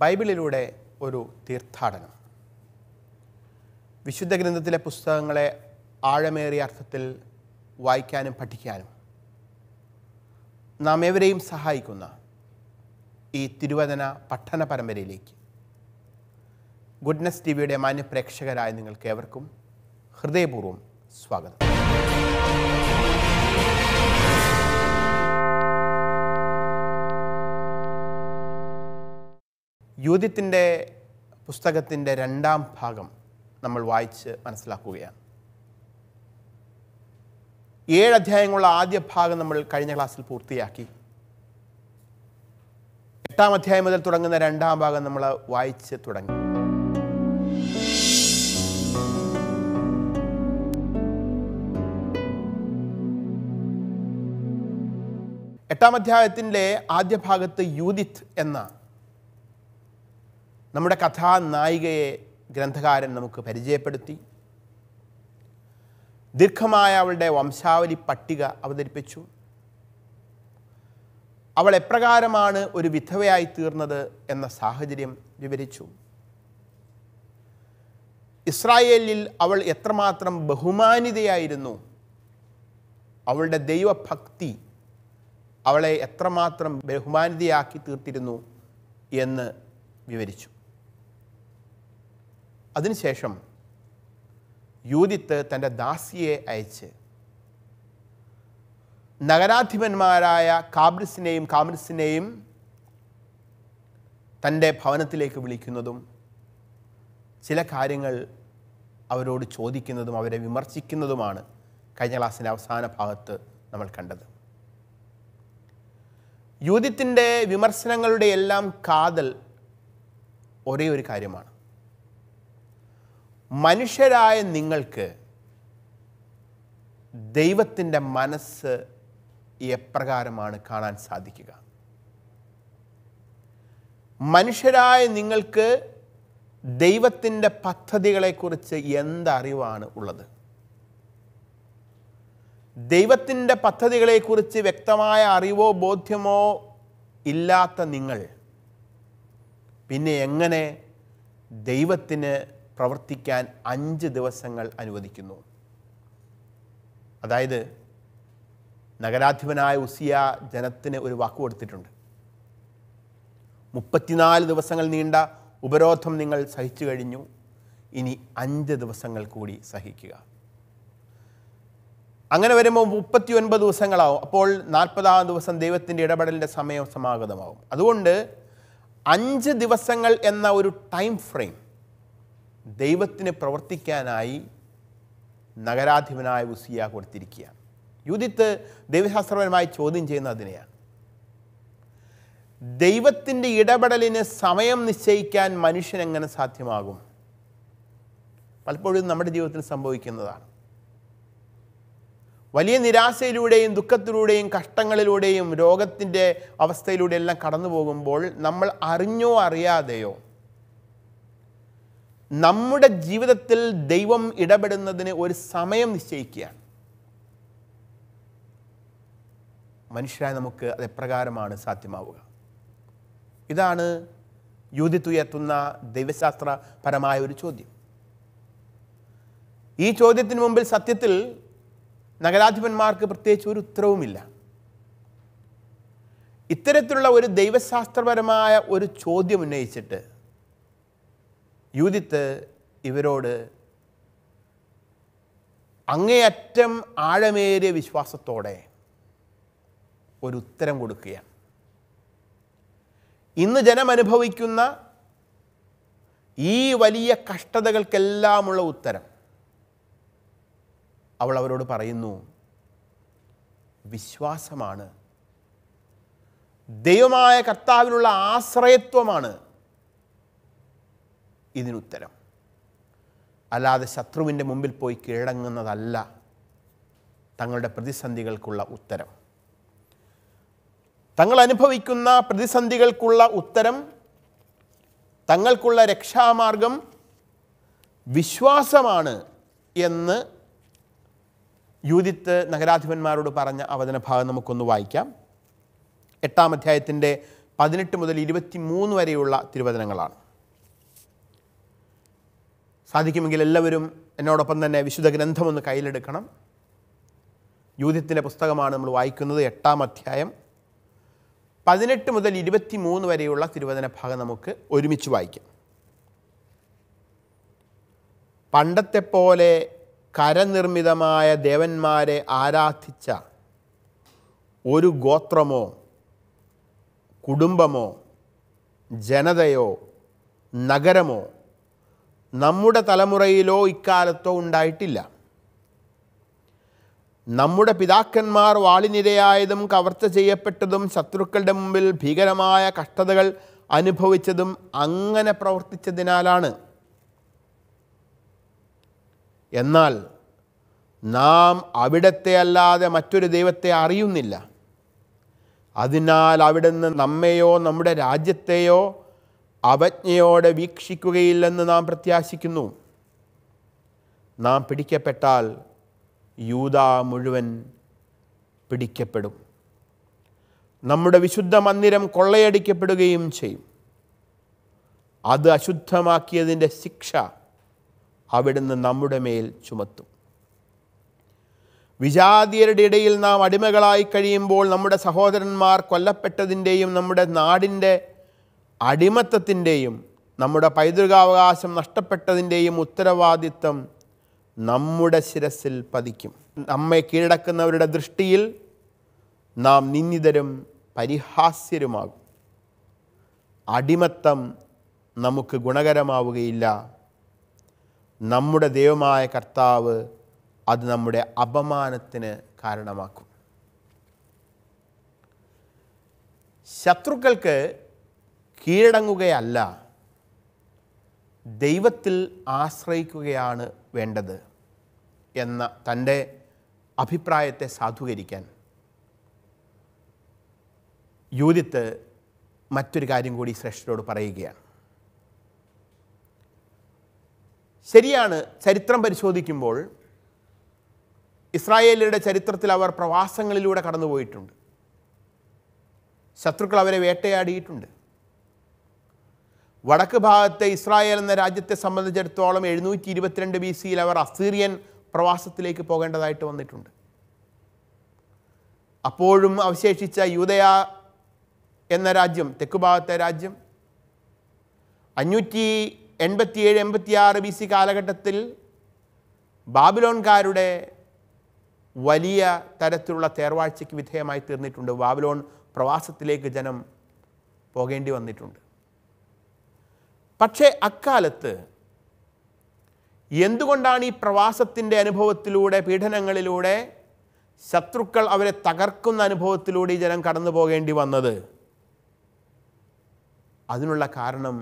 ബൈബിളിലൂടെ ഒരു തീർത്ഥാടനം വിശുദ്ധ ഗ്രന്ഥത്തിലെ പുസ്തകങ്ങളെ ആഴമേറിയ അർത്ഥത്തിൽ വായിക്കാനും പഠിക്കാനും നാം എവരെയും സഹായിക്കുന്ന ഈ തിരുവചന പഠന പരമ്പരയിലേക്ക് ഗുഡ്നസ് ടി വിയുടെ മാന്യപ്രേക്ഷകരായ നിങ്ങൾക്ക് ഏവർക്കും ഹൃദയപൂർവ്വം സ്വാഗതം യൂതിത്തിൻ്റെ പുസ്തകത്തിൻ്റെ രണ്ടാം ഭാഗം നമ്മൾ വായിച്ച് മനസ്സിലാക്കുകയാണ് ഏഴ് അധ്യായങ്ങളുള്ള ആദ്യ ഭാഗം നമ്മൾ കഴിഞ്ഞ ക്ലാസ്സിൽ പൂർത്തിയാക്കി എട്ടാം അധ്യായം മുതൽ തുടങ്ങുന്ന രണ്ടാം ഭാഗം നമ്മൾ വായിച്ച് തുടങ്ങി എട്ടാം അധ്യായത്തിൻ്റെ ആദ്യ ഭാഗത്ത് യൂതിത്ത് എന്ന നമ്മുടെ കഥാനായികയെ ഗ്രന്ഥകാരൻ നമുക്ക് പരിചയപ്പെടുത്തി ദീർഘമായ അവളുടെ വംശാവലി പട്ടിക അവതരിപ്പിച്ചു അവൾ എപ്രകാരമാണ് ഒരു വിധവയായി തീർന്നത് എന്ന സാഹചര്യം വിവരിച്ചു ഇസ്രായേലിൽ അവൾ എത്രമാത്രം ബഹുമാനിതയായിരുന്നു അവളുടെ ദൈവഭക്തി അവളെ എത്രമാത്രം ബഹുമാനിതയാക്കി തീർത്തിരുന്നു എന്ന് വിവരിച്ചു അതിനുശേഷം യൂതിത്ത് തൻ്റെ ദാസിയെ അയച്ച് നഗരാധിപന്മാരായ കാബ്രിസിനെയും കാമ്രിസിനെയും തൻ്റെ ഭവനത്തിലേക്ക് വിളിക്കുന്നതും ചില കാര്യങ്ങൾ അവരോട് ചോദിക്കുന്നതും അവരെ വിമർശിക്കുന്നതുമാണ് കഴിഞ്ഞ ക്ലാസ്സിൻ്റെ അവസാന ഭാഗത്ത് നമ്മൾ കണ്ടത് യൂതിത്തിൻ്റെ വിമർശനങ്ങളുടെ എല്ലാം കാതൽ ഒരേ ഒരു കാര്യമാണ് മനുഷ്യരായ നിങ്ങൾക്ക് ദൈവത്തിൻ്റെ മനസ്സ് എപ്രകാരമാണ് കാണാൻ സാധിക്കുക മനുഷ്യരായ നിങ്ങൾക്ക് ദൈവത്തിൻ്റെ പദ്ധതികളെക്കുറിച്ച് എന്തറിവാണ് ഉള്ളത് ദൈവത്തിൻ്റെ പദ്ധതികളെക്കുറിച്ച് വ്യക്തമായ അറിവോ ബോധ്യമോ ഇല്ലാത്ത നിങ്ങൾ പിന്നെ എങ്ങനെ ദൈവത്തിന് പ്രവർത്തിക്കാൻ അഞ്ച് ദിവസങ്ങൾ അനുവദിക്കുന്നു അതായത് നഗരാധിപനായ ഉസിയ ജനത്തിന് ഒരു വാക്ക് കൊടുത്തിട്ടുണ്ട് മുപ്പത്തിനാല് ദിവസങ്ങൾ നീണ്ട ഉപരോധം നിങ്ങൾ സഹിച്ചു കഴിഞ്ഞു ഇനി അഞ്ച് ദിവസങ്ങൾ കൂടി സഹിക്കുക അങ്ങനെ വരുമ്പോൾ മുപ്പത്തി ഒൻപത് ദിവസങ്ങളാവും അപ്പോൾ നാൽപ്പതാം ദിവസം ദൈവത്തിൻ്റെ ഇടപെടലിൻ്റെ സമയം സമാഗതമാവും അതുകൊണ്ട് അഞ്ച് ദിവസങ്ങൾ എന്ന ഒരു ടൈം ഫ്രെയിം ദൈവത്തിന് പ്രവർത്തിക്കാനായി നഗരാധിപനായ ഉസിയ കൊടുത്തിരിക്കുകയാണ് യുദിത്ത് ദൈവശാസ്ത്രപരമായി ചോദ്യം ചെയ്യുന്ന അതിനെയാണ് ദൈവത്തിൻ്റെ ഇടപെടലിന് സമയം നിശ്ചയിക്കാൻ മനുഷ്യൻ എങ്ങനെ സാധ്യമാകും പലപ്പോഴും നമ്മുടെ ജീവിതത്തിൽ സംഭവിക്കുന്നതാണ് വലിയ നിരാശയിലൂടെയും ദുഃഖത്തിലൂടെയും കഷ്ടങ്ങളിലൂടെയും രോഗത്തിൻ്റെ അവസ്ഥയിലൂടെയെല്ലാം കടന്നു പോകുമ്പോൾ നമ്മൾ അറിഞ്ഞോ അറിയാതെയോ നമ്മുടെ ജീവിതത്തിൽ ദൈവം ഇടപെടുന്നതിന് ഒരു സമയം നിശ്ചയിക്കുകയാണ് മനുഷ്യരായി നമുക്ക് അത് എപ്രകാരമാണ് സാധ്യമാവുക ഇതാണ് യൂതിത്തുയർത്തുന്ന ദൈവശാസ്ത്രപരമായ ഒരു ചോദ്യം ഈ ചോദ്യത്തിന് മുമ്പിൽ സത്യത്തിൽ നഗരാധിപന്മാർക്ക് പ്രത്യേകിച്ച് ഒരു ഉത്തരവുമില്ല ഇത്തരത്തിലുള്ള ഒരു ദൈവശാസ്ത്രപരമായ ഒരു ചോദ്യം ഉന്നയിച്ചിട്ട് യൂതിത്ത് ഇവരോട് അങ്ങേയറ്റം ആഴമേറിയ വിശ്വാസത്തോടെ ഒരു ഉത്തരം കൊടുക്കുകയാണ് ഇന്ന് ജനമനുഭവിക്കുന്ന ഈ വലിയ കഷ്ടതകൾക്കെല്ലാമുള്ള ഉത്തരം അവൾ അവരോട് പറയുന്നു വിശ്വാസമാണ് ദൈവമായ കർത്താവിനുള്ള ആശ്രയത്വമാണ് ഇതിനുത്തരം അല്ലാതെ ശത്രുവിൻ്റെ മുമ്പിൽ പോയി കീഴടങ്ങുന്നതല്ല തങ്ങളുടെ പ്രതിസന്ധികൾക്കുള്ള ഉത്തരം തങ്ങൾ അനുഭവിക്കുന്ന പ്രതിസന്ധികൾക്കുള്ള ഉത്തരം തങ്ങൾക്കുള്ള രക്ഷാമാർഗം വിശ്വാസമാണ് എന്ന് യൂതിത്ത് നഗരാധിപന്മാരോട് പറഞ്ഞ അവതന ഭാഗം നമുക്കൊന്ന് വായിക്കാം എട്ടാം അധ്യായത്തിൻ്റെ പതിനെട്ട് മുതൽ ഇരുപത്തി മൂന്ന് വരെയുള്ള തിരുവചനങ്ങളാണ് സാധിക്കുമെങ്കിൽ എല്ലാവരും എന്നോടൊപ്പം തന്നെ വിശുദ്ധ ഒന്ന് കയ്യിലെടുക്കണം യൂഥത്തിൻ്റെ പുസ്തകമാണ് നമ്മൾ വായിക്കുന്നത് എട്ടാം അധ്യായം പതിനെട്ട് മുതൽ ഇരുപത്തി മൂന്ന് വരെയുള്ള തിരുവചന ഭാഗം നമുക്ക് ഒരുമിച്ച് വായിക്കാം പണ്ടത്തെ പോലെ കരനിർമ്മിതമായ ദേവന്മാരെ ആരാധിച്ച ഒരു ഗോത്രമോ കുടുംബമോ ജനതയോ നഗരമോ നമ്മുടെ തലമുറയിലോ ഇക്കാലത്തോ ഉണ്ടായിട്ടില്ല നമ്മുടെ പിതാക്കന്മാർ വാളിനിരയായതും കവർച്ച ചെയ്യപ്പെട്ടതും ശത്രുക്കളുടെ മുമ്പിൽ ഭീകരമായ കഷ്ടതകൾ അനുഭവിച്ചതും അങ്ങനെ പ്രവർത്തിച്ചതിനാലാണ് എന്നാൽ നാം അവിടത്തെ അല്ലാതെ മറ്റൊരു ദൈവത്തെ അറിയുന്നില്ല അതിനാൽ അവിടുന്ന് നമ്മെയോ നമ്മുടെ രാജ്യത്തെയോ അവജ്ഞയോടെ വീക്ഷിക്കുകയില്ലെന്ന് നാം പ്രത്യാശിക്കുന്നു നാം പിടിക്കപ്പെട്ടാൽ യൂത മുഴുവൻ പിടിക്കപ്പെടും നമ്മുടെ വിശുദ്ധ മന്ദിരം കൊള്ളയടിക്കപ്പെടുകയും ചെയ്യും അത് അശുദ്ധമാക്കിയതിൻ്റെ ശിക്ഷ അവിടുന്ന് നമ്മുടെ മേൽ ചുമത്തും വിജാതിയരുടെ ഇടയിൽ നാം അടിമകളായി കഴിയുമ്പോൾ നമ്മുടെ സഹോദരന്മാർ കൊല്ലപ്പെട്ടതിൻ്റെയും നമ്മുടെ നാടിൻ്റെ അടിമത്തത്തിൻ്റെയും നമ്മുടെ പൈതൃകാവകാശം നഷ്ടപ്പെട്ടതിൻ്റെയും ഉത്തരവാദിത്തം നമ്മുടെ ശിരസിൽ പതിക്കും നമ്മെ കീഴടക്കുന്നവരുടെ ദൃഷ്ടിയിൽ നാം നിന്ദിതരും പരിഹാസ്യരുമാകും അടിമത്തം നമുക്ക് ഗുണകരമാവുകയില്ല നമ്മുടെ ദൈവമായ കർത്താവ് അത് നമ്മുടെ അപമാനത്തിന് കാരണമാക്കും ശത്രുക്കൾക്ക് കീഴടങ്ങുകയല്ല ദൈവത്തിൽ ആശ്രയിക്കുകയാണ് വേണ്ടത് എന്ന തൻ്റെ അഭിപ്രായത്തെ സാധൂകരിക്കാൻ യൂതിത്ത് മറ്റൊരു കാര്യം കൂടി ശ്രേഷ്ഠരോട് പറയുകയാണ് ശരിയാണ് ചരിത്രം പരിശോധിക്കുമ്പോൾ ഇസ്രായേലിയുടെ ചരിത്രത്തിൽ അവർ പ്രവാസങ്ങളിലൂടെ കടന്നുപോയിട്ടുണ്ട് ശത്രുക്കൾ അവരെ വേട്ടയാടിയിട്ടുണ്ട് വടക്ക് ഭാഗത്തെ ഇസ്രായേൽ എന്ന രാജ്യത്തെ സംബന്ധിച്ചിടത്തോളം എഴുന്നൂറ്റി ഇരുപത്തിരണ്ട് ബി സിയിൽ അവർ അസീറിയൻ പ്രവാസത്തിലേക്ക് പോകേണ്ടതായിട്ട് വന്നിട്ടുണ്ട് അപ്പോഴും അവശേഷിച്ച യൂതയ എന്ന രാജ്യം തെക്കു ഭാഗത്തെ രാജ്യം അഞ്ഞൂറ്റി എൺപത്തിയേഴ് എൺപത്തിയാറ് ബി സി കാലഘട്ടത്തിൽ ബാബിലോൺകാരുടെ വലിയ തരത്തിലുള്ള തേർവാഴ്ചയ്ക്ക് വിധേയമായി തീർന്നിട്ടുണ്ട് ബാബിലോൺ പ്രവാസത്തിലേക്ക് ജനം പോകേണ്ടി വന്നിട്ടുണ്ട് പക്ഷേ അക്കാലത്ത് എന്തുകൊണ്ടാണ് ഈ പ്രവാസത്തിൻ്റെ അനുഭവത്തിലൂടെ പീഡനങ്ങളിലൂടെ ശത്രുക്കൾ അവരെ തകർക്കുന്ന അനുഭവത്തിലൂടെ ഈ ജനം കടന്നു പോകേണ്ടി വന്നത് അതിനുള്ള കാരണം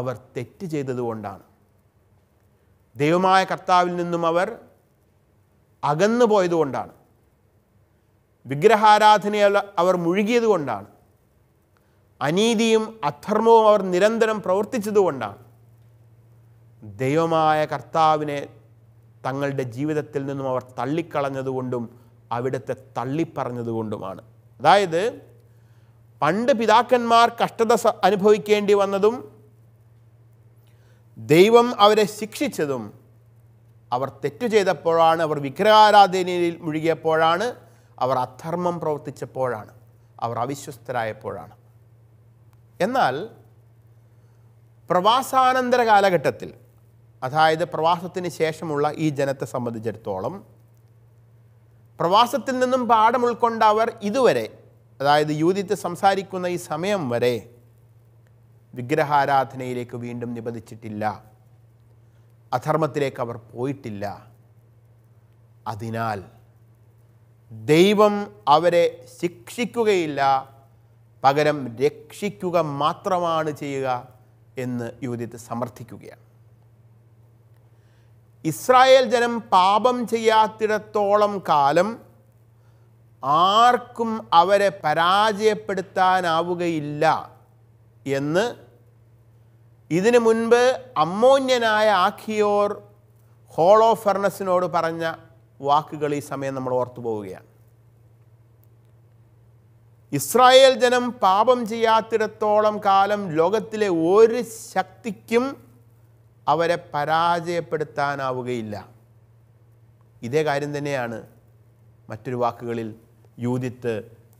അവർ തെറ്റ് ചെയ്തതുകൊണ്ടാണ് ദൈവമായ കർത്താവിൽ നിന്നും അവർ അകന്നു പോയതുകൊണ്ടാണ് വിഗ്രഹാരാധനയിൽ അവർ മുഴുകിയതുകൊണ്ടാണ് അനീതിയും അധർമ്മവും അവർ നിരന്തരം പ്രവർത്തിച്ചതുകൊണ്ടാണ് ദൈവമായ കർത്താവിനെ തങ്ങളുടെ ജീവിതത്തിൽ നിന്നും അവർ തള്ളിക്കളഞ്ഞതുകൊണ്ടും അവിടുത്തെ തള്ളിപ്പറഞ്ഞതുകൊണ്ടുമാണ് അതായത് പണ്ട് പിതാക്കന്മാർ കഷ്ടത അനുഭവിക്കേണ്ടി വന്നതും ദൈവം അവരെ ശിക്ഷിച്ചതും അവർ തെറ്റു ചെയ്തപ്പോഴാണ് അവർ വിഗ്രഹാരാധനയിൽ മുഴുകിയപ്പോഴാണ് അവർ അധർമ്മം പ്രവർത്തിച്ചപ്പോഴാണ് അവർ അവിശ്വസ്തരായപ്പോഴാണ് എന്നാൽ പ്രവാസാനന്തര കാലഘട്ടത്തിൽ അതായത് പ്രവാസത്തിന് ശേഷമുള്ള ഈ ജനത്തെ സംബന്ധിച്ചിടത്തോളം പ്രവാസത്തിൽ നിന്നും പാഠം ഉൾക്കൊണ്ട അവർ ഇതുവരെ അതായത് യൂതിത്വ സംസാരിക്കുന്ന ഈ സമയം വരെ വിഗ്രഹാരാധനയിലേക്ക് വീണ്ടും നിബന്ധിച്ചിട്ടില്ല അധർമ്മത്തിലേക്ക് അവർ പോയിട്ടില്ല അതിനാൽ ദൈവം അവരെ ശിക്ഷിക്കുകയില്ല പകരം രക്ഷിക്കുക മാത്രമാണ് ചെയ്യുക എന്ന് യൂതിത്ത് സമർത്ഥിക്കുകയാണ് ഇസ്രായേൽ ജനം പാപം ചെയ്യാത്തിടത്തോളം കാലം ആർക്കും അവരെ പരാജയപ്പെടുത്താനാവുകയില്ല എന്ന് ഇതിനു മുൻപ് അമ്മോന്യനായ ആഖിയോർ ഹോളോ ഫെർണസിനോട് പറഞ്ഞ വാക്കുകൾ ഈ സമയം നമ്മൾ ഓർത്തു പോവുകയാണ് ഇസ്രായേൽ ജനം പാപം ചെയ്യാത്തിടത്തോളം കാലം ലോകത്തിലെ ഒരു ശക്തിക്കും അവരെ പരാജയപ്പെടുത്താനാവുകയില്ല ഇതേ കാര്യം തന്നെയാണ് മറ്റൊരു വാക്കുകളിൽ യൂതിത്ത്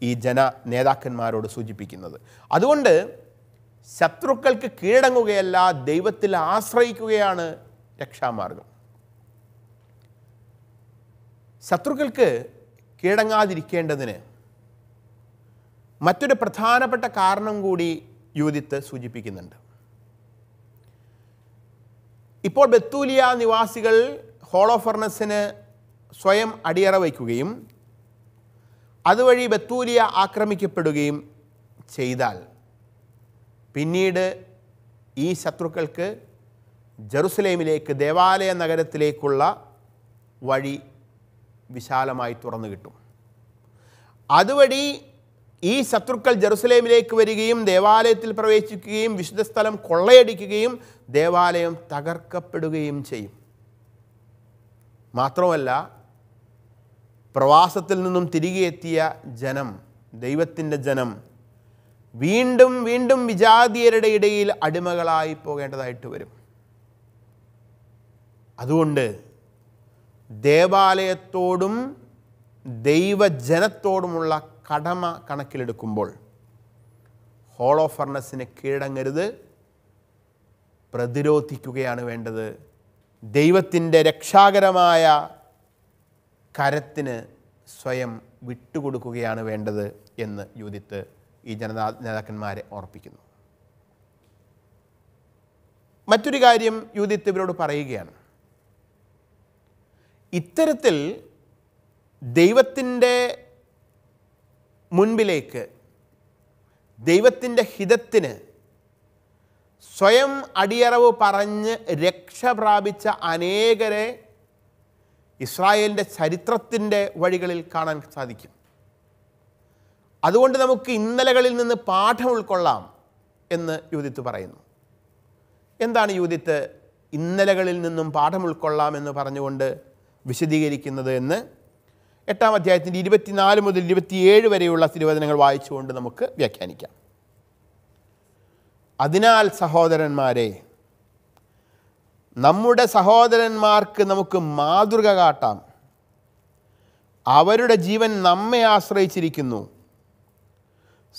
ഈ ജന നേതാക്കന്മാരോട് സൂചിപ്പിക്കുന്നത് അതുകൊണ്ട് ശത്രുക്കൾക്ക് കീഴടങ്ങുകയല്ല ദൈവത്തിൽ ആശ്രയിക്കുകയാണ് രക്ഷാമാർഗം ശത്രുക്കൾക്ക് കീഴടങ്ങാതിരിക്കേണ്ടതിന് മറ്റൊരു പ്രധാനപ്പെട്ട കാരണം കൂടി യുവതിത്ത് സൂചിപ്പിക്കുന്നുണ്ട് ഇപ്പോൾ ബത്തൂലിയ നിവാസികൾ ഹോളോഫർണസിന് സ്വയം അടിയറ വയ്ക്കുകയും അതുവഴി ബത്തൂലിയ ആക്രമിക്കപ്പെടുകയും ചെയ്താൽ പിന്നീട് ഈ ശത്രുക്കൾക്ക് ജറുസലേമിലേക്ക് ദേവാലയ നഗരത്തിലേക്കുള്ള വഴി വിശാലമായി തുറന്നു കിട്ടും അതുവഴി ഈ ശത്രുക്കൾ ജെറുസലേമിലേക്ക് വരികയും ദേവാലയത്തിൽ പ്രവേശിക്കുകയും വിശുദ്ധ സ്ഥലം കൊള്ളയടിക്കുകയും ദേവാലയം തകർക്കപ്പെടുകയും ചെയ്യും മാത്രമല്ല പ്രവാസത്തിൽ നിന്നും തിരികെ എത്തിയ ജനം ദൈവത്തിൻ്റെ ജനം വീണ്ടും വീണ്ടും വിജാതീയരുടെ ഇടയിൽ അടിമകളായി പോകേണ്ടതായിട്ട് വരും അതുകൊണ്ട് ദേവാലയത്തോടും ദൈവജനത്തോടുമുള്ള കടമ കണക്കിലെടുക്കുമ്പോൾ ഹോൾ ഓഫ് ഫർണസിന് കീഴടങ്ങരുത് പ്രതിരോധിക്കുകയാണ് വേണ്ടത് ദൈവത്തിൻ്റെ രക്ഷാകരമായ കരത്തിന് സ്വയം വിട്ടുകൊടുക്കുകയാണ് വേണ്ടത് എന്ന് യൂതിത്ത് ഈ ജനതാ നേതാക്കന്മാരെ ഓർപ്പിക്കുന്നു മറ്റൊരു കാര്യം യൂതിത്ത് ഇവരോട് പറയുകയാണ് ഇത്തരത്തിൽ ദൈവത്തിൻ്റെ മുൻപിലേക്ക് ദൈവത്തിൻ്റെ ഹിതത്തിന് സ്വയം അടിയറവ് പറഞ്ഞ് രക്ഷ പ്രാപിച്ച അനേകരെ ഇസ്രായേലിൻ്റെ ചരിത്രത്തിൻ്റെ വഴികളിൽ കാണാൻ സാധിക്കും അതുകൊണ്ട് നമുക്ക് ഇന്നലകളിൽ നിന്ന് പാഠം ഉൾക്കൊള്ളാം എന്ന് യൂതിത്ത് പറയുന്നു എന്താണ് യൂതിത്ത് ഇന്നലകളിൽ നിന്നും പാഠം ഉൾക്കൊള്ളാം എന്ന് പറഞ്ഞുകൊണ്ട് വിശദീകരിക്കുന്നത് എന്ന് എട്ടാം അധ്യായത്തിൻ്റെ ഇരുപത്തിനാല് മുതൽ ഇരുപത്തിയേഴ് വരെയുള്ള തിരുവചനങ്ങൾ വായിച്ചുകൊണ്ട് നമുക്ക് വ്യാഖ്യാനിക്കാം അതിനാൽ സഹോദരന്മാരെ നമ്മുടെ സഹോദരന്മാർക്ക് നമുക്ക് മാതൃക കാട്ടാം അവരുടെ ജീവൻ നമ്മെ ആശ്രയിച്ചിരിക്കുന്നു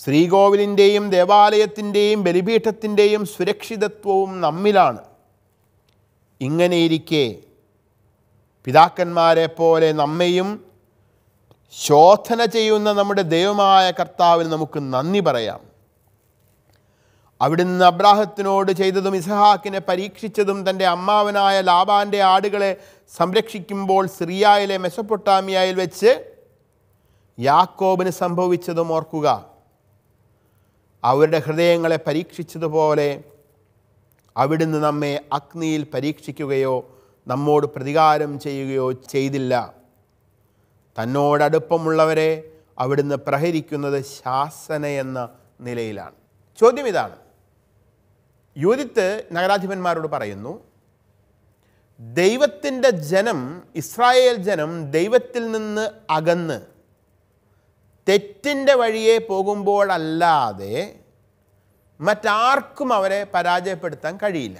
ശ്രീകോവിലിൻ്റെയും ദേവാലയത്തിൻ്റെയും ബലിപീഠത്തിൻ്റെയും സുരക്ഷിതത്വവും നമ്മിലാണ് ഇങ്ങനെയിരിക്കെ പിതാക്കന്മാരെ പോലെ നമ്മയും ശോധന ചെയ്യുന്ന നമ്മുടെ ദൈവമായ കർത്താവിന് നമുക്ക് നന്ദി പറയാം അവിടുന്ന് അബ്രാഹത്തിനോട് ചെയ്തതും ഇസഹാക്കിനെ പരീക്ഷിച്ചതും തൻ്റെ അമ്മാവനായ ലാബാൻ്റെ ആടുകളെ സംരക്ഷിക്കുമ്പോൾ സിറിയായിലെ മെസപ്പൊട്ടാമിയായിൽ വെച്ച് യാക്കോബിന് സംഭവിച്ചതും ഓർക്കുക അവരുടെ ഹൃദയങ്ങളെ പരീക്ഷിച്ചതുപോലെ അവിടുന്ന് നമ്മെ അഗ്നിയിൽ പരീക്ഷിക്കുകയോ നമ്മോട് പ്രതികാരം ചെയ്യുകയോ ചെയ്തില്ല തന്നോടടുപ്പമുള്ളവരെ അവിടുന്ന് പ്രഹരിക്കുന്നത് ശാസന എന്ന നിലയിലാണ് ചോദ്യം ഇതാണ് യൂതിത്ത് നഗരാധിപന്മാരോട് പറയുന്നു ദൈവത്തിൻ്റെ ജനം ഇസ്രായേൽ ജനം ദൈവത്തിൽ നിന്ന് അകന്ന് തെറ്റിൻ്റെ വഴിയെ പോകുമ്പോഴല്ലാതെ മറ്റാർക്കും അവരെ പരാജയപ്പെടുത്താൻ കഴിയില്ല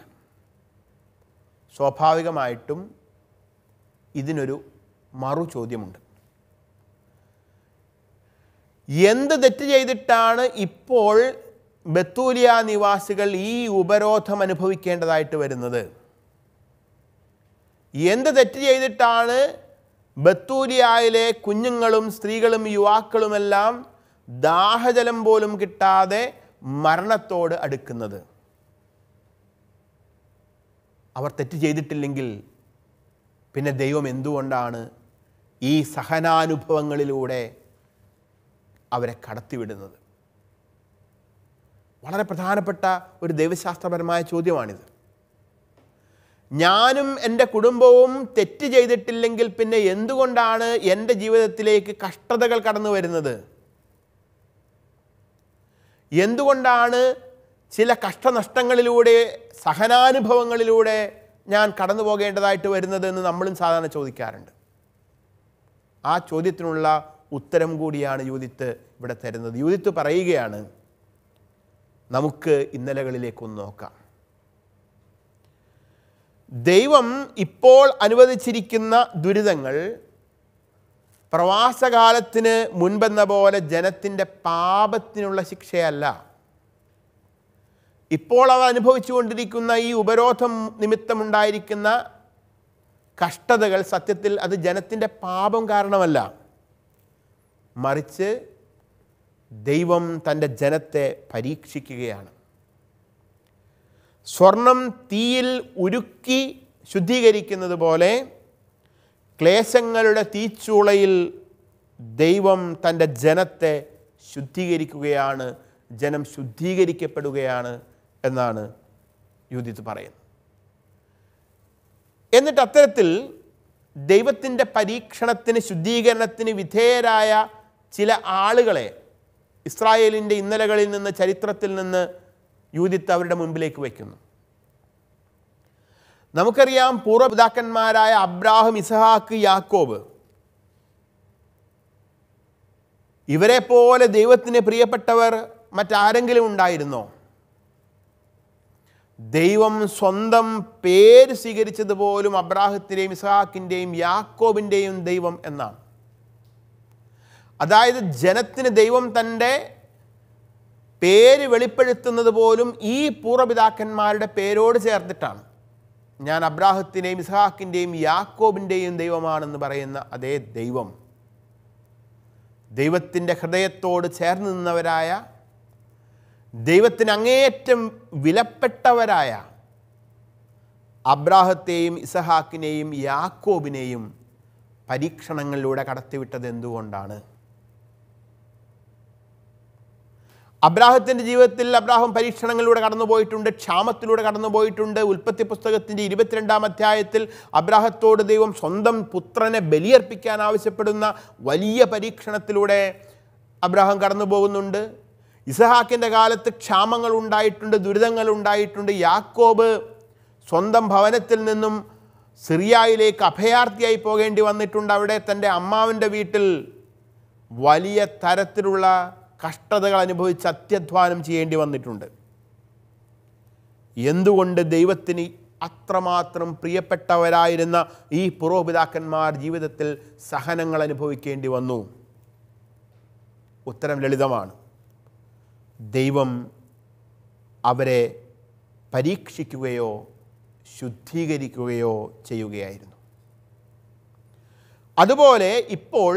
സ്വാഭാവികമായിട്ടും ഇതിനൊരു മറു ചോദ്യമുണ്ട് എന്ത് തെറ്റ് ചെയ്തിട്ടാണ് ഇപ്പോൾ ബത്തൂലിയ നിവാസികൾ ഈ ഉപരോധം അനുഭവിക്കേണ്ടതായിട്ട് വരുന്നത് എന്ത് തെറ്റ് ചെയ്തിട്ടാണ് ബത്തൂലിയായിലെ കുഞ്ഞുങ്ങളും സ്ത്രീകളും യുവാക്കളുമെല്ലാം ദാഹജലം പോലും കിട്ടാതെ മരണത്തോട് അടുക്കുന്നത് അവർ തെറ്റ് ചെയ്തിട്ടില്ലെങ്കിൽ പിന്നെ ദൈവം എന്തുകൊണ്ടാണ് ഈ സഹനാനുഭവങ്ങളിലൂടെ അവരെ കടത്തിവിടുന്നത് വളരെ പ്രധാനപ്പെട്ട ഒരു ദൈവശാസ്ത്രപരമായ ചോദ്യമാണിത് ഞാനും എൻ്റെ കുടുംബവും തെറ്റ് ചെയ്തിട്ടില്ലെങ്കിൽ പിന്നെ എന്തുകൊണ്ടാണ് എൻ്റെ ജീവിതത്തിലേക്ക് കഷ്ടതകൾ കടന്നു വരുന്നത് എന്തുകൊണ്ടാണ് ചില കഷ്ടനഷ്ടങ്ങളിലൂടെ സഹനാനുഭവങ്ങളിലൂടെ ഞാൻ കടന്നു പോകേണ്ടതായിട്ട് വരുന്നത് എന്ന് നമ്മളും സാധാരണ ചോദിക്കാറുണ്ട് ആ ചോദ്യത്തിനുള്ള ഉത്തരം കൂടിയാണ് യൂതിത്ത് ഇവിടെ തരുന്നത് യൂതിത്ത് പറയുകയാണ് നമുക്ക് ഇന്നലകളിലേക്കൊന്ന് നോക്കാം ദൈവം ഇപ്പോൾ അനുവദിച്ചിരിക്കുന്ന ദുരിതങ്ങൾ പ്രവാസകാലത്തിന് മുൻപെന്ന പോലെ ജനത്തിൻ്റെ പാപത്തിനുള്ള ശിക്ഷയല്ല ഇപ്പോൾ അവർ അനുഭവിച്ചുകൊണ്ടിരിക്കുന്ന ഈ ഉപരോധം നിമിത്തമുണ്ടായിരിക്കുന്ന കഷ്ടതകൾ സത്യത്തിൽ അത് ജനത്തിൻ്റെ പാപം കാരണമല്ല മറിച്ച് ദൈവം തൻ്റെ ജനത്തെ പരീക്ഷിക്കുകയാണ് സ്വർണം തീയിൽ ഉരുക്കി ശുദ്ധീകരിക്കുന്നത് പോലെ ക്ലേശങ്ങളുടെ തീച്ചുളയിൽ ദൈവം തൻ്റെ ജനത്തെ ശുദ്ധീകരിക്കുകയാണ് ജനം ശുദ്ധീകരിക്കപ്പെടുകയാണ് എന്നാണ് യുദിത്ത് പറയുന്നത് എന്നിട്ട് അത്തരത്തിൽ ദൈവത്തിൻ്റെ പരീക്ഷണത്തിന് ശുദ്ധീകരണത്തിന് വിധേയരായ ചില ആളുകളെ ഇസ്രായേലിൻ്റെ ഇന്നലകളിൽ നിന്ന് ചരിത്രത്തിൽ നിന്ന് യൂതിത്ത് അവരുടെ മുമ്പിലേക്ക് വയ്ക്കുന്നു നമുക്കറിയാം പൂർവ്വപിതാക്കന്മാരായ അബ്രാഹിം ഇസഹാക്ക് യാക്കോബ് ഇവരെ പോലെ ദൈവത്തിന് പ്രിയപ്പെട്ടവർ മറ്റാരെങ്കിലും ഉണ്ടായിരുന്നോ ദൈവം സ്വന്തം പേര് സ്വീകരിച്ചതുപോലും അബ്രാഹത്തിൻ്റെയും ഇസഹാക്കിൻ്റെയും യാക്കോബിൻ്റെയും ദൈവം എന്നാണ് അതായത് ജനത്തിന് ദൈവം തൻ്റെ പേര് വെളിപ്പെടുത്തുന്നത് പോലും ഈ പൂർവ്വപിതാക്കന്മാരുടെ പേരോട് ചേർത്തിട്ടാണ് ഞാൻ അബ്രാഹത്തിൻ്റെയും ഇസ്ഹാക്കിൻ്റെയും യാക്കോബിൻ്റെയും ദൈവമാണെന്ന് പറയുന്ന അതേ ദൈവം ദൈവത്തിൻ്റെ ഹൃദയത്തോട് ചേർന്ന് നിന്നവരായ ദൈവത്തിന് അങ്ങേയറ്റം വിലപ്പെട്ടവരായ അബ്രാഹത്തെയും ഇസഹാക്കിനെയും യാക്കോബിനെയും പരീക്ഷണങ്ങളിലൂടെ കടത്തിവിട്ടത് എന്തുകൊണ്ടാണ് അബ്രാഹത്തിൻ്റെ ജീവിതത്തിൽ അബ്രാഹം പരീക്ഷണങ്ങളിലൂടെ കടന്നുപോയിട്ടുണ്ട് ക്ഷാമത്തിലൂടെ കടന്നുപോയിട്ടുണ്ട് ഉൽപ്പത്തി പുസ്തകത്തിൻ്റെ ഇരുപത്തിരണ്ടാം അധ്യായത്തിൽ അബ്രാഹത്തോട് ദൈവം സ്വന്തം പുത്രനെ ബലിയർപ്പിക്കാൻ ആവശ്യപ്പെടുന്ന വലിയ പരീക്ഷണത്തിലൂടെ അബ്രാഹം കടന്നു പോകുന്നുണ്ട് ഇസഹാക്കിൻ്റെ കാലത്ത് ക്ഷാമങ്ങൾ ഉണ്ടായിട്ടുണ്ട് ദുരിതങ്ങൾ ഉണ്ടായിട്ടുണ്ട് യാക്കോബ് സ്വന്തം ഭവനത്തിൽ നിന്നും സിറിയായിലേക്ക് അഭയാർത്ഥിയായി പോകേണ്ടി വന്നിട്ടുണ്ട് അവിടെ തൻ്റെ അമ്മാവിൻ്റെ വീട്ടിൽ വലിയ തരത്തിലുള്ള കഷ്ടതകൾ അനുഭവിച്ച് അത്യധ്വാനം ചെയ്യേണ്ടി വന്നിട്ടുണ്ട് എന്തുകൊണ്ട് ദൈവത്തിന് അത്രമാത്രം പ്രിയപ്പെട്ടവരായിരുന്ന ഈ പുരോഹിതാക്കന്മാർ ജീവിതത്തിൽ സഹനങ്ങൾ അനുഭവിക്കേണ്ടി വന്നു ഉത്തരം ലളിതമാണ് ദൈവം അവരെ പരീക്ഷിക്കുകയോ ശുദ്ധീകരിക്കുകയോ ചെയ്യുകയായിരുന്നു അതുപോലെ ഇപ്പോൾ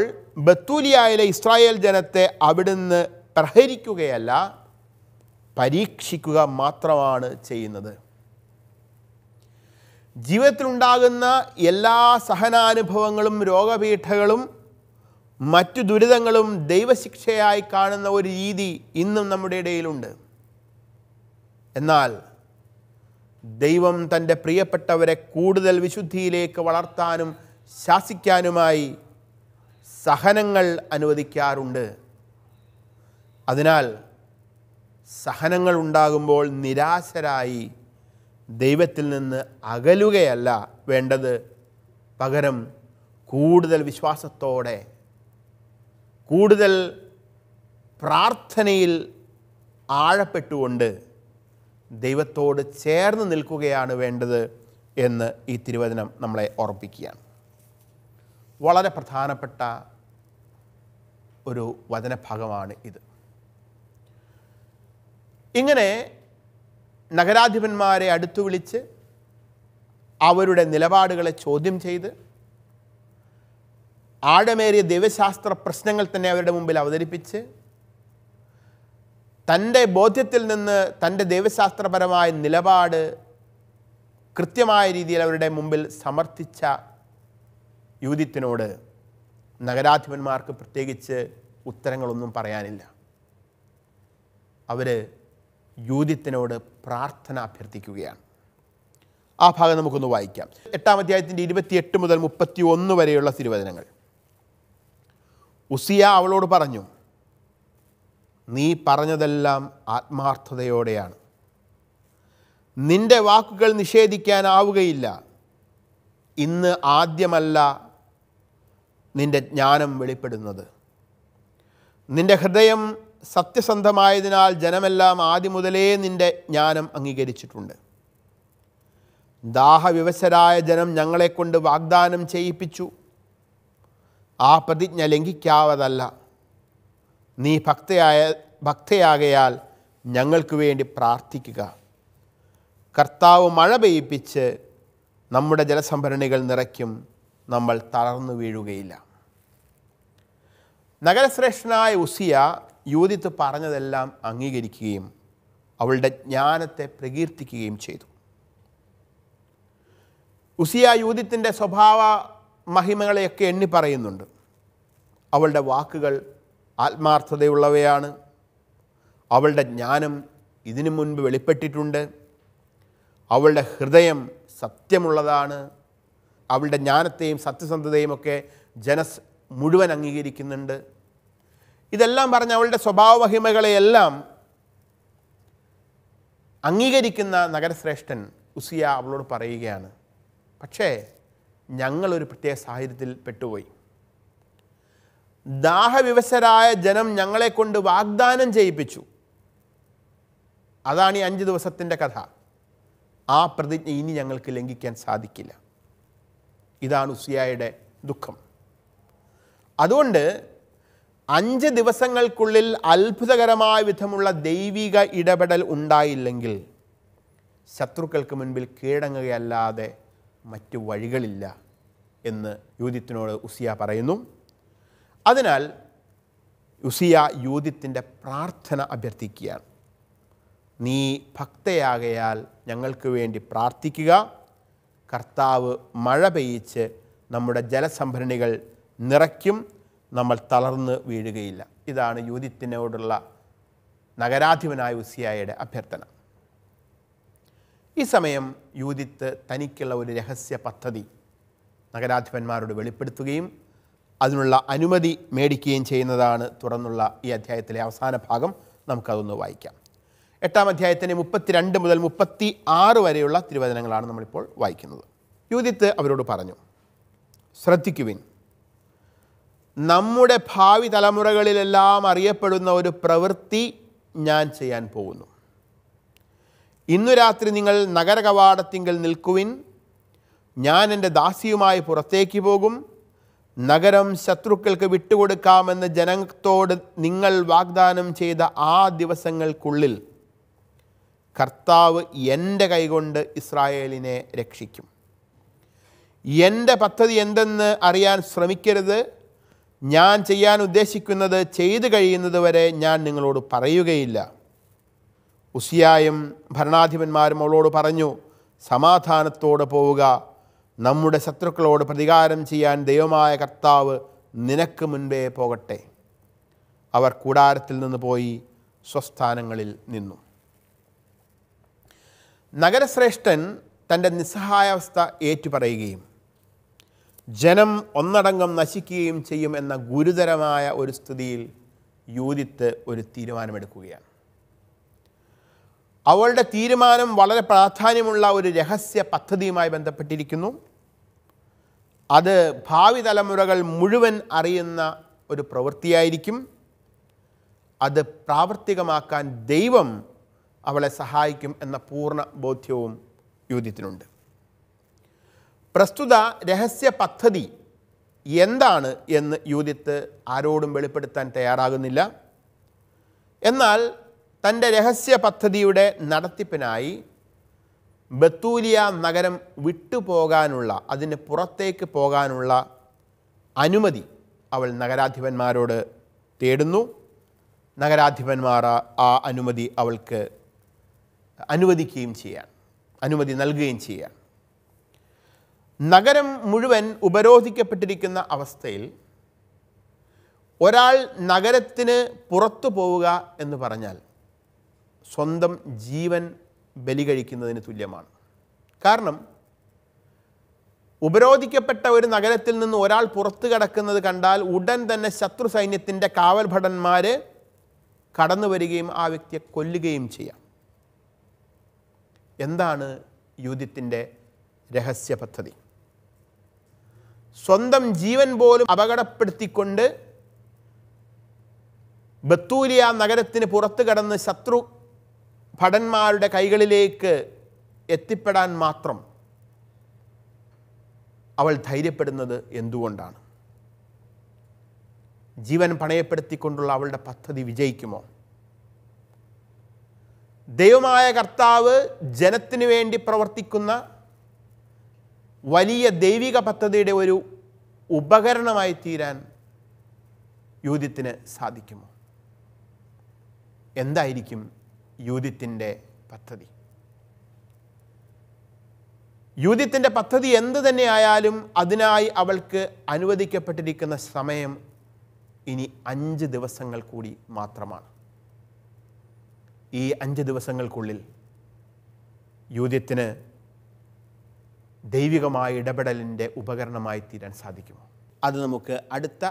ബത്തൂലിയായിലെ ഇസ്രായേൽ ജനത്തെ അവിടുന്ന് പ്രഹരിക്കുകയല്ല പരീക്ഷിക്കുക മാത്രമാണ് ചെയ്യുന്നത് ജീവിതത്തിലുണ്ടാകുന്ന എല്ലാ സഹനാനുഭവങ്ങളും രോഗപീഠകളും മറ്റു ദുരിതങ്ങളും ദൈവശിക്ഷയായി കാണുന്ന ഒരു രീതി ഇന്നും നമ്മുടെ ഇടയിലുണ്ട് എന്നാൽ ദൈവം തൻ്റെ പ്രിയപ്പെട്ടവരെ കൂടുതൽ വിശുദ്ധിയിലേക്ക് വളർത്താനും ശാസിക്കാനുമായി സഹനങ്ങൾ അനുവദിക്കാറുണ്ട് അതിനാൽ സഹനങ്ങൾ ഉണ്ടാകുമ്പോൾ നിരാശരായി ദൈവത്തിൽ നിന്ന് അകലുകയല്ല വേണ്ടത് പകരം കൂടുതൽ വിശ്വാസത്തോടെ കൂടുതൽ പ്രാർത്ഥനയിൽ ആഴപ്പെട്ടുകൊണ്ട് ദൈവത്തോട് ചേർന്ന് നിൽക്കുകയാണ് വേണ്ടത് എന്ന് ഈ തിരുവചനം നമ്മളെ ഓർപ്പിക്കുകയാണ് വളരെ പ്രധാനപ്പെട്ട ഒരു വചനഭാഗമാണ് ഇത് ഇങ്ങനെ നഗരാധിപന്മാരെ അടുത്തു വിളിച്ച് അവരുടെ നിലപാടുകളെ ചോദ്യം ചെയ്ത് ആഴമേറിയ ദൈവശാസ്ത്ര പ്രശ്നങ്ങൾ തന്നെ അവരുടെ മുമ്പിൽ അവതരിപ്പിച്ച് തൻ്റെ ബോധ്യത്തിൽ നിന്ന് തൻ്റെ ദൈവശാസ്ത്രപരമായ നിലപാട് കൃത്യമായ രീതിയിൽ അവരുടെ മുമ്പിൽ സമർത്ഥിച്ച യൂതിത്തിനോട് നഗരാധിപന്മാർക്ക് പ്രത്യേകിച്ച് ഉത്തരങ്ങളൊന്നും പറയാനില്ല അവർ യൂതിത്തിനോട് പ്രാർത്ഥന അഭ്യർത്ഥിക്കുകയാണ് ആ ഭാഗം നമുക്കൊന്ന് വായിക്കാം എട്ടാം അധ്യായത്തിൻ്റെ ഇരുപത്തിയെട്ട് മുതൽ മുപ്പത്തി ഒന്ന് വരെയുള്ള തിരുവചനങ്ങൾ ഉസിയ അവളോട് പറഞ്ഞു നീ പറഞ്ഞതെല്ലാം ആത്മാർത്ഥതയോടെയാണ് നിന്റെ വാക്കുകൾ നിഷേധിക്കാനാവുകയില്ല ഇന്ന് ആദ്യമല്ല നിൻ്റെ ജ്ഞാനം വെളിപ്പെടുന്നത് നിൻ്റെ ഹൃദയം സത്യസന്ധമായതിനാൽ ജനമെല്ലാം ആദ്യം മുതലേ നിൻ്റെ ജ്ഞാനം അംഗീകരിച്ചിട്ടുണ്ട് ദാഹവിവശരായ ജനം ഞങ്ങളെക്കൊണ്ട് വാഗ്ദാനം ചെയ്യിപ്പിച്ചു ആ പ്രതിജ്ഞ ലംഘിക്കാവതല്ല നീ ഭക്തയായ ഭക്തയാകയാൽ ഞങ്ങൾക്ക് വേണ്ടി പ്രാർത്ഥിക്കുക കർത്താവ് മഴ പെയ്യിപ്പിച്ച് നമ്മുടെ ജലസംഭരണികൾ നിറയ്ക്കും നമ്മൾ തളർന്നു വീഴുകയില്ല നഗരശ്രേഷ്ഠനായ ഉസിയ യൂതിത്ത് പറഞ്ഞതെല്ലാം അംഗീകരിക്കുകയും അവളുടെ ജ്ഞാനത്തെ പ്രകീർത്തിക്കുകയും ചെയ്തു ഉസിയ യൂതിത്തിൻ്റെ സ്വഭാവ മഹിമകളെയൊക്കെ എണ്ണി പറയുന്നുണ്ട് അവളുടെ വാക്കുകൾ ആത്മാർത്ഥതയുള്ളവയാണ് അവളുടെ ജ്ഞാനം ഇതിനു മുൻപ് വെളിപ്പെട്ടിട്ടുണ്ട് അവളുടെ ഹൃദയം സത്യമുള്ളതാണ് അവളുടെ ജ്ഞാനത്തെയും സത്യസന്ധതയും ഒക്കെ ജനസ് മുഴുവൻ അംഗീകരിക്കുന്നുണ്ട് ഇതെല്ലാം പറഞ്ഞ് അവളുടെ സ്വഭാവമഹിമകളെയെല്ലാം അംഗീകരിക്കുന്ന നഗരശ്രേഷ്ഠൻ ഉസിയ അവളോട് പറയുകയാണ് പക്ഷേ ഞങ്ങളൊരു പ്രത്യേക സാഹചര്യത്തിൽ പെട്ടുപോയി ദാഹവിവശരായ ജനം ഞങ്ങളെ കൊണ്ട് വാഗ്ദാനം ചെയ്യിപ്പിച്ചു അതാണ് ഈ അഞ്ച് ദിവസത്തിൻ്റെ കഥ ആ പ്രതിജ്ഞ ഇനി ഞങ്ങൾക്ക് ലംഘിക്കാൻ സാധിക്കില്ല ഇതാണ് ഉസിയായുടെ ദുഃഖം അതുകൊണ്ട് അഞ്ച് ദിവസങ്ങൾക്കുള്ളിൽ അത്ഭുതകരമായ വിധമുള്ള ദൈവിക ഇടപെടൽ ഉണ്ടായില്ലെങ്കിൽ ശത്രുക്കൾക്ക് മുൻപിൽ കീഴടങ്ങുകയല്ലാതെ മറ്റു വഴികളില്ല എന്ന് യൂതിത്തിനോട് ഉസിയ പറയുന്നു അതിനാൽ ഉസിയ യൂതിത്തിൻ്റെ പ്രാർത്ഥന അഭ്യർത്ഥിക്കുകയാണ് നീ ഭക്തയാകയാൽ ഞങ്ങൾക്ക് വേണ്ടി പ്രാർത്ഥിക്കുക കർത്താവ് മഴ പെയ്ച്ച് നമ്മുടെ ജലസംഭരണികൾ നിറയ്ക്കും നമ്മൾ തളർന്ന് വീഴുകയില്ല ഇതാണ് യൂതിത്തിനോടുള്ള നഗരാധിപനായ ഉസിയായുടെ അഭ്യർത്ഥന ഈ സമയം യൂതിത്ത് തനിക്കുള്ള ഒരു രഹസ്യ പദ്ധതി നഗരാധിപന്മാരോട് വെളിപ്പെടുത്തുകയും അതിനുള്ള അനുമതി മേടിക്കുകയും ചെയ്യുന്നതാണ് തുടർന്നുള്ള ഈ അധ്യായത്തിലെ അവസാന ഭാഗം നമുക്കതൊന്ന് വായിക്കാം എട്ടാം അധ്യായത്തിൻ്റെ മുപ്പത്തിരണ്ട് മുതൽ മുപ്പത്തി ആറ് വരെയുള്ള തിരുവചനങ്ങളാണ് നമ്മളിപ്പോൾ വായിക്കുന്നത് യൂതിത്ത് അവരോട് പറഞ്ഞു ശ്രദ്ധിക്കുവിൻ നമ്മുടെ ഭാവി തലമുറകളിലെല്ലാം അറിയപ്പെടുന്ന ഒരു പ്രവൃത്തി ഞാൻ ചെയ്യാൻ പോകുന്നു ഇന്നു രാത്രി നിങ്ങൾ നഗരകവാടത്തിങ്കിൽ നിൽക്കുവിൻ ഞാൻ എൻ്റെ ദാസിയുമായി പുറത്തേക്ക് പോകും നഗരം ശത്രുക്കൾക്ക് വിട്ടുകൊടുക്കാമെന്ന് ജനത്തോട് നിങ്ങൾ വാഗ്ദാനം ചെയ്ത ആ ദിവസങ്ങൾക്കുള്ളിൽ കർത്താവ് എൻ്റെ കൈകൊണ്ട് ഇസ്രായേലിനെ രക്ഷിക്കും എൻ്റെ പദ്ധതി എന്തെന്ന് അറിയാൻ ശ്രമിക്കരുത് ഞാൻ ചെയ്യാൻ ഉദ്ദേശിക്കുന്നത് ചെയ്തു കഴിയുന്നത് വരെ ഞാൻ നിങ്ങളോട് പറയുകയില്ല ഉസിയായും ഭരണാധിപന്മാരും അവളോട് പറഞ്ഞു സമാധാനത്തോടെ പോവുക നമ്മുടെ ശത്രുക്കളോട് പ്രതികാരം ചെയ്യാൻ ദൈവമായ കർത്താവ് നിനക്ക് മുൻപേ പോകട്ടെ അവർ കൂടാരത്തിൽ നിന്ന് പോയി സ്വസ്ഥാനങ്ങളിൽ നിന്നു നഗരശ്രേഷ്ഠൻ തൻ്റെ നിസ്സഹായാവസ്ഥ ഏറ്റുപറയുകയും ജനം ഒന്നടങ്കം നശിക്കുകയും ചെയ്യും എന്ന ഗുരുതരമായ ഒരു സ്ഥിതിയിൽ യൂതിത്ത് ഒരു തീരുമാനമെടുക്കുകയാണ് അവളുടെ തീരുമാനം വളരെ പ്രാധാന്യമുള്ള ഒരു രഹസ്യ പദ്ധതിയുമായി ബന്ധപ്പെട്ടിരിക്കുന്നു അത് ഭാവി തലമുറകൾ മുഴുവൻ അറിയുന്ന ഒരു പ്രവൃത്തിയായിരിക്കും അത് പ്രാവർത്തികമാക്കാൻ ദൈവം അവളെ സഹായിക്കും എന്ന പൂർണ്ണ ബോധ്യവും യൂതിത്തിനുണ്ട് പ്രസ്തുത രഹസ്യ പദ്ധതി എന്താണ് എന്ന് യൂതിത്ത് ആരോടും വെളിപ്പെടുത്താൻ തയ്യാറാകുന്നില്ല എന്നാൽ തൻ്റെ രഹസ്യ പദ്ധതിയുടെ നടത്തിപ്പിനായി ബത്തൂലിയ നഗരം വിട്ടുപോകാനുള്ള അതിന് പുറത്തേക്ക് പോകാനുള്ള അനുമതി അവൾ നഗരാധിപന്മാരോട് തേടുന്നു നഗരാധിപന്മാർ ആ അനുമതി അവൾക്ക് അനുവദിക്കുകയും ചെയ്യാൻ അനുമതി നൽകുകയും ചെയ്യാൻ നഗരം മുഴുവൻ ഉപരോധിക്കപ്പെട്ടിരിക്കുന്ന അവസ്ഥയിൽ ഒരാൾ നഗരത്തിന് പുറത്തു പോവുക എന്ന് പറഞ്ഞാൽ സ്വന്തം ജീവൻ ബലി കഴിക്കുന്നതിന് തുല്യമാണ് കാരണം ഉപരോധിക്കപ്പെട്ട ഒരു നഗരത്തിൽ നിന്ന് ഒരാൾ പുറത്തു കടക്കുന്നത് കണ്ടാൽ ഉടൻ തന്നെ ശത്രു സൈന്യത്തിൻ്റെ കാവൽഭടന്മാർ കടന്നു വരികയും ആ വ്യക്തിയെ കൊല്ലുകയും ചെയ്യാം എന്താണ് യൂതിത്തിൻ്റെ രഹസ്യ പദ്ധതി സ്വന്തം ജീവൻ പോലും അപകടപ്പെടുത്തിക്കൊണ്ട് ബത്തൂലിയ നഗരത്തിന് പുറത്തു കടന്ന് ശത്രു ഭടന്മാരുടെ കൈകളിലേക്ക് എത്തിപ്പെടാൻ മാത്രം അവൾ ധൈര്യപ്പെടുന്നത് എന്തുകൊണ്ടാണ് ജീവൻ പണയപ്പെടുത്തിക്കൊണ്ടുള്ള അവളുടെ പദ്ധതി വിജയിക്കുമോ ദൈവമായ കർത്താവ് ജനത്തിനു വേണ്ടി പ്രവർത്തിക്കുന്ന വലിയ ദൈവിക പദ്ധതിയുടെ ഒരു ഉപകരണമായി തീരാൻ യൂതിത്തിന് സാധിക്കുമോ എന്തായിരിക്കും യൂതിത്തിൻ്റെ പദ്ധതി യൂതിത്തിൻ്റെ പദ്ധതി എന്ത് തന്നെയായാലും അതിനായി അവൾക്ക് അനുവദിക്കപ്പെട്ടിരിക്കുന്ന സമയം ഇനി അഞ്ച് ദിവസങ്ങൾ കൂടി മാത്രമാണ് ഈ അഞ്ച് ദിവസങ്ങൾക്കുള്ളിൽ യൂദ്യത്തിന് ദൈവികമായ ഇടപെടലിൻ്റെ ഉപകരണമായി തീരാൻ സാധിക്കുമോ അത് നമുക്ക് അടുത്ത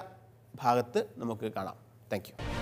ഭാഗത്ത് നമുക്ക് കാണാം താങ്ക്